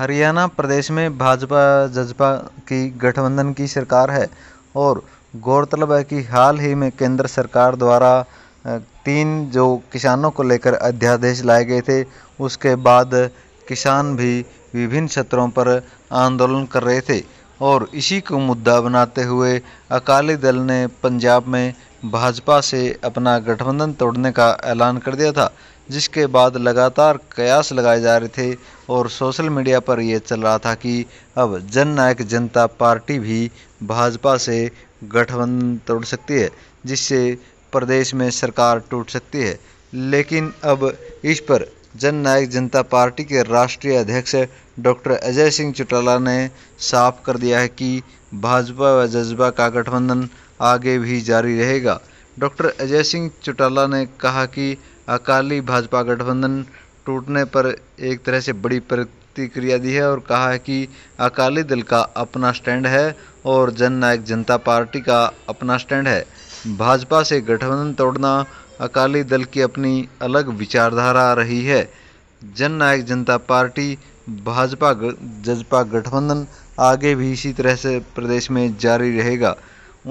हरियाणा प्रदेश में भाजपा जजपा की गठबंधन की सरकार है और गौरतलब है कि हाल ही में केंद्र सरकार द्वारा तीन जो किसानों को लेकर अध्यादेश लाए गए थे उसके बाद किसान भी विभिन्न क्षेत्रों पर आंदोलन कर रहे थे और इसी को मुद्दा बनाते हुए अकाली दल ने पंजाब में भाजपा से अपना गठबंधन तोड़ने का ऐलान कर दिया था जिसके बाद लगातार कयास लगाए जा रहे थे और सोशल मीडिया पर यह चल रहा था कि अब जननायक जनता पार्टी भी भाजपा से गठबंधन तोड़ सकती है जिससे प्रदेश में सरकार टूट सकती है लेकिन अब इस पर जननायक जनता पार्टी के राष्ट्रीय अध्यक्ष डॉक्टर अजय सिंह चौटाला ने साफ कर दिया है कि भाजपा व जज्बा का गठबंधन आगे भी जारी रहेगा डॉक्टर अजय सिंह चौटाला ने कहा कि अकाली भाजपा गठबंधन टूटने पर एक तरह से बड़ी प्रतिक्रिया दी है और कहा है कि अकाली दल का अपना स्टैंड है और जननायक जनता पार्टी का अपना स्टैंड है भाजपा से गठबंधन तोड़ना अकाली दल की अपनी अलग विचारधारा रही है जननायक जनता पार्टी भाजपा जजपा गठबंधन आगे भी इसी तरह से प्रदेश में जारी रहेगा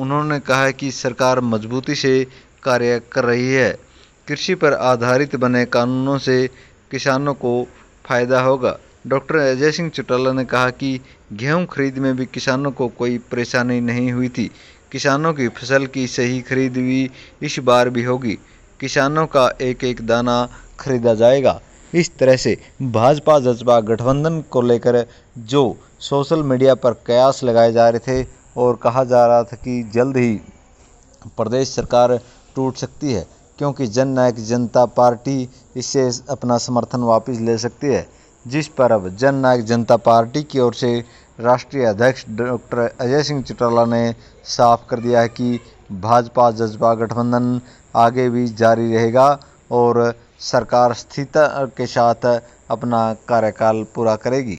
उन्होंने कहा है कि सरकार मजबूती से कार्य कर रही है कृषि पर आधारित बने कानूनों से किसानों को फायदा होगा डॉक्टर अजय सिंह चौटाला ने कहा कि गेहूं खरीद में भी किसानों को कोई परेशानी नहीं हुई थी किसानों की फसल की सही खरीद भी इस बार भी होगी किसानों का एक एक दाना खरीदा जाएगा इस तरह से भाजपा जजपा गठबंधन को लेकर जो सोशल मीडिया पर कयास लगाए जा रहे थे और कहा जा रहा था कि जल्द ही प्रदेश सरकार टूट सकती है क्योंकि जननायक जनता पार्टी इससे अपना समर्थन वापस ले सकती है जिस पर अब जननायक जनता पार्टी की ओर से राष्ट्रीय अध्यक्ष डॉक्टर अजय सिंह चौटाला ने साफ कर दिया है कि भाजपा जजपा गठबंधन आगे भी जारी रहेगा और सरकार स्थिरता के साथ अपना कार्यकाल पूरा करेगी